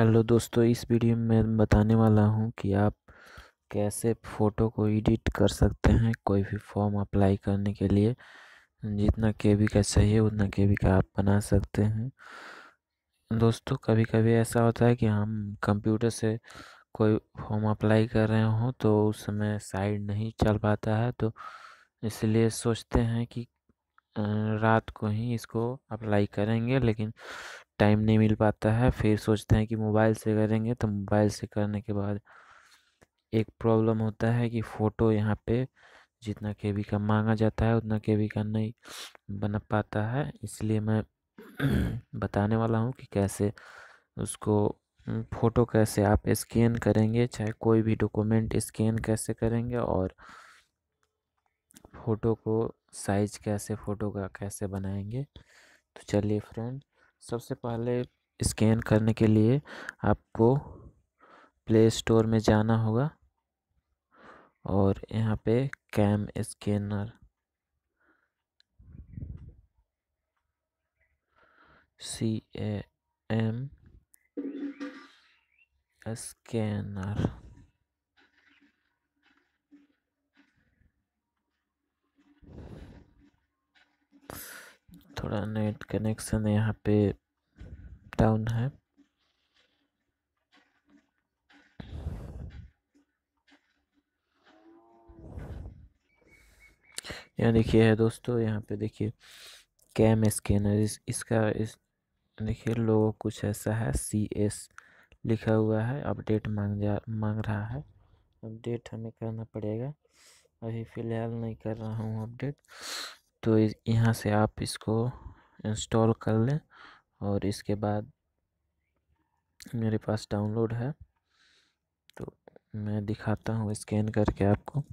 hello दोस्तों इस video में मैं बताने वाला हूं कि आप कैसे फ़ोटो को एडिट कर सकते हैं कोई भी फॉर्म अप्लाई करने के लिए जितना के बी का चाहिए उतना के बी का आप बना सकते हैं दोस्तों कभी कभी ऐसा होता है कि हम कंप्यूटर से कोई फॉर्म अप्लाई कर रहे हों तो उस समय साइड नहीं चल पाता है तो इसलिए सोचते हैं कि रात को ही इसको अप्लाई करेंगे लेकिन टाइम नहीं मिल पाता है फिर सोचते हैं कि मोबाइल से करेंगे तो मोबाइल से करने के बाद एक प्रॉब्लम होता है कि फ़ोटो यहाँ पे जितना के बी का मांगा जाता है उतना के बी का नहीं बन पाता है इसलिए मैं बताने वाला हूँ कि कैसे उसको फ़ोटो कैसे आप स्कैन करेंगे चाहे कोई भी डॉक्यूमेंट स्कैन कैसे करेंगे और फ़ोटो को साइज कैसे फ़ोटो का कैसे बनाएंगे तो चलिए फ्रेंड सबसे पहले स्कैन करने के लिए आपको प्ले स्टोर में जाना होगा और यहाँ पे cam scanner C M scanner connection यहाँ पे डाउन है यहाँ देखिए है दोस्तों यहाँ पे देखिए कैम स्कैनर इस, इसका इस देखिए लोगो कुछ ऐसा है सी एस लिखा हुआ है अपडेट मांग जा मांग रहा है अपडेट हमें करना पड़ेगा अभी फ़िलहाल नहीं कर रहा हूँ अपडेट तो यहाँ से आप इसको इंस्टॉल कर लें और इसके बाद मेरे पास डाउनलोड है तो मैं दिखाता हूँ स्कैन करके आपको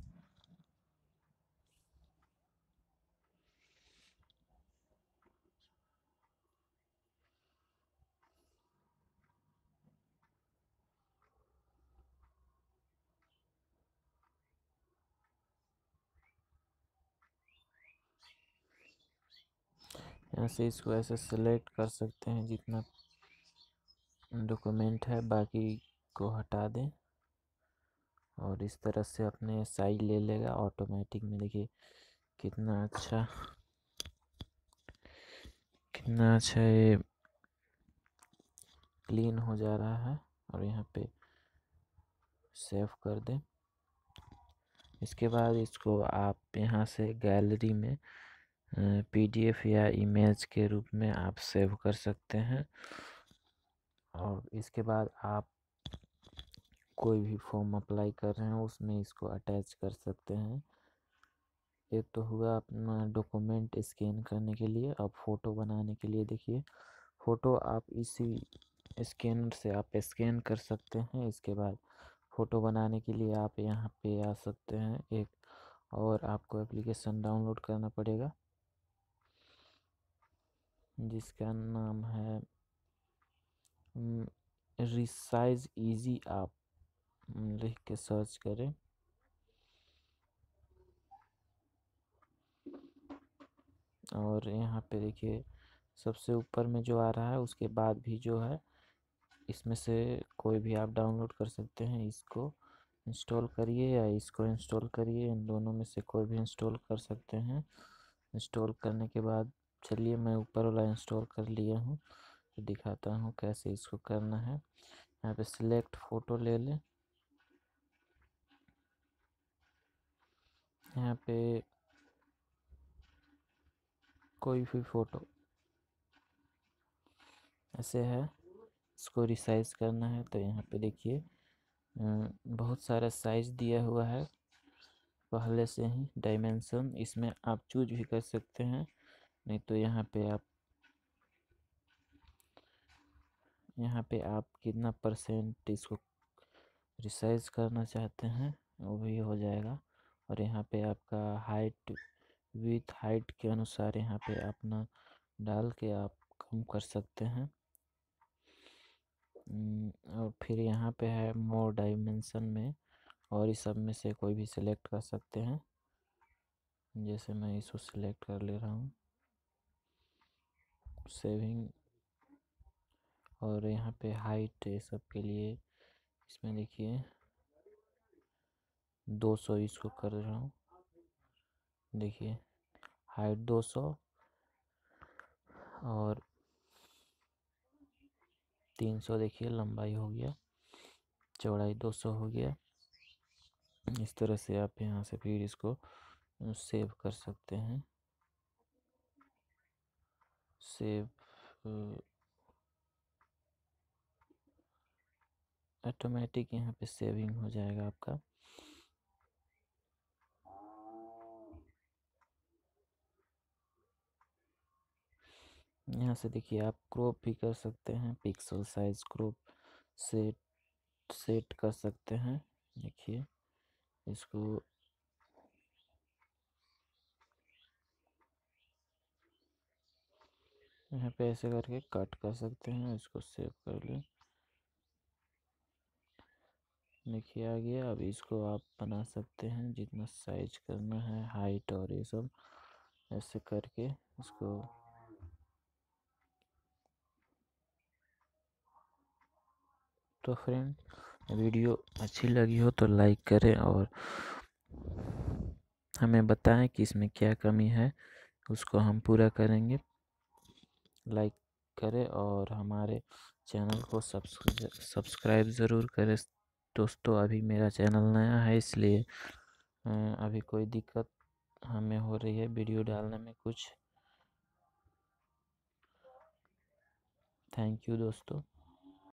यहाँ से इसको ऐसे सेलेक्ट कर सकते हैं जितना डॉक्यूमेंट है बाकी को हटा दें और इस तरह से अपने साइज ले लेगा ऑटोमेटिक में देखिए कितना अच्छा कितना अच्छा ये क्लीन हो जा रहा है और यहाँ पे सेव कर दें इसके बाद इसको आप यहाँ से गैलरी में पीडीएफ या इमेज के रूप में आप सेव कर सकते हैं और इसके बाद आप कोई भी फॉर्म अप्लाई कर रहे हैं उसमें इसको अटैच कर सकते हैं एक तो हुआ अपना डॉक्यूमेंट स्कैन करने के लिए अब फ़ोटो बनाने के लिए देखिए फ़ोटो आप इसी स्कैनर से आप स्कैन कर सकते हैं इसके बाद फ़ोटो बनाने के लिए आप यहाँ पे आ सकते हैं एक और आपको एप्लीकेशन डाउनलोड करना पड़ेगा जिसका नाम है रिसाइज इजी आप लिख के सर्च करें और यहाँ पे देखिए सबसे ऊपर में जो आ रहा है उसके बाद भी जो है इसमें से कोई भी आप डाउनलोड कर सकते हैं इसको इंस्टॉल करिए या इसको इंस्टॉल करिए इन दोनों में से कोई भी इंस्टॉल कर सकते हैं इंस्टॉल करने के बाद चलिए मैं ऊपर वाला इंस्टॉल कर लिया हूँ तो दिखाता हूँ कैसे इसको करना है यहाँ पे सिलेक्ट फ़ोटो ले लें यहाँ पे कोई भी फ़ोटो ऐसे है इसको रिसाइज करना है तो यहाँ पे देखिए बहुत सारा साइज दिया हुआ है पहले से ही डायमेंशन इसमें आप चूज भी कर सकते हैं नहीं तो यहाँ पे आप यहाँ पे आप कितना परसेंट इसको रिसाइज करना चाहते हैं वो भी हो जाएगा और यहाँ पे आपका हाइट विथ हाइट के अनुसार यहाँ पे अपना डाल के आप कम कर सकते हैं हम्म, और फिर यहाँ पे है मोर डायमेंशन में और इस सब में से कोई भी सिलेक्ट कर सकते हैं जैसे मैं इसको सिलेक्ट कर ले रहा हूँ सेविंग और यहाँ पे हाइट सब के लिए इसमें देखिए दो सौ इसको कर रहा हूँ देखिए हाइट दो सौ और तीन सौ देखिए लंबाई हो गया चौड़ाई दो सौ हो गया इस तरह से आप यहाँ से फिर इसको सेव कर सकते हैं सेव ऑटोमेटिक यहाँ पे सेविंग हो जाएगा आपका यहाँ से देखिए आप क्रोप भी कर सकते हैं pixel size crop set set कर सकते हैं देखिए इसको यहाँ पे ऐसे करके कट कर सकते हैं इसको सेव कर लें देखिए आ गया अब इसको आप बना सकते हैं जितना साइज करना है हाइट और ये सब ऐसे करके इसको तो फ्रेंड वीडियो अच्छी लगी हो तो लाइक करें और हमें बताएं कि इसमें क्या कमी है उसको हम पूरा करेंगे लाइक करें और हमारे चैनल को सब्सक्राइब ज़रूर करें दोस्तों अभी मेरा चैनल नया है इसलिए अभी कोई दिक्कत हमें हो रही है वीडियो डालने में कुछ थैंक यू दोस्तों